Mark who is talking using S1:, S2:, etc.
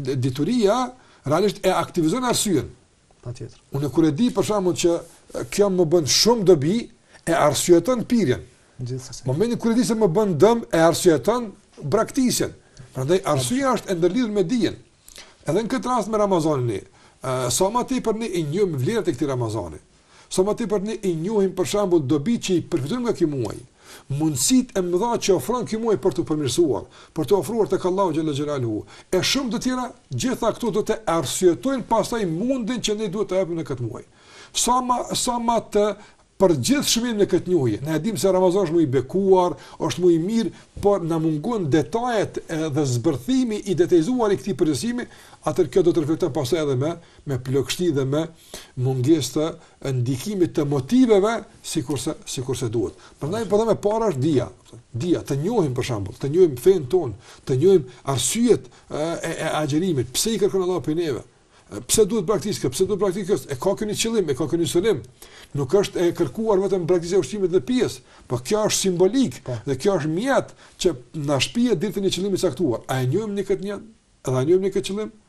S1: dituria, realisht e aktivizon arsyen. Patjetër. Unë kur e di për shkakun që kjo më bën shumë dobi e arsyeton pirjen. Gjithsesi. Momentin kur e di se më bën dëm e arsyeton braktisjen. Prandaj arsyeja është e ndërlidhur me dijen. Edhe në këtë rast me Ramazanin, ë sa më ti për ne i njohim vlerat e këtij Ramazani. Sa më ti për ne i njohim për shkakun dobi që i përfiton nga ky muaj mundësit e mëdha që ofran kjo muaj për të përmirësuar, për të ofruar të kallahu gjellë gjelalu hu. E shumë të tjera, gjitha këto do të arsjetojnë pasaj mundin që ne duhet të epim në këtë muaj. Sa ma, sa ma të për gjithë në këtë njohje. Ne edhim se Ramazan është më i bekuar, është më i mirë, por në mungun detajet dhe zbërthimi i detajzuar i këti përgjësimi, atër kjo do të reflektan pastaj edhe me, me plëkshti dhe me mungjes të ndikimit të motiveve si kurse, duhet. Për po përdo me para është dia, dia të njohim për shambull, të njohim fejnë tonë, të njohim arsyet e, e, e agjerimit, pse i kërkon Allahu për Pse duhet praktikë? Pse duhet praktikë? E ka keni qëllim, e ka keni synim. Nuk është e kërkuar vetëm praktikë ushtimit në pijes, por kjo është simbolik pa. Po. dhe kjo është mjet që na shpihet ditën e qëllimit të caktuar. A e njohim ne këtë një? A e njohim ne këtë qëllim?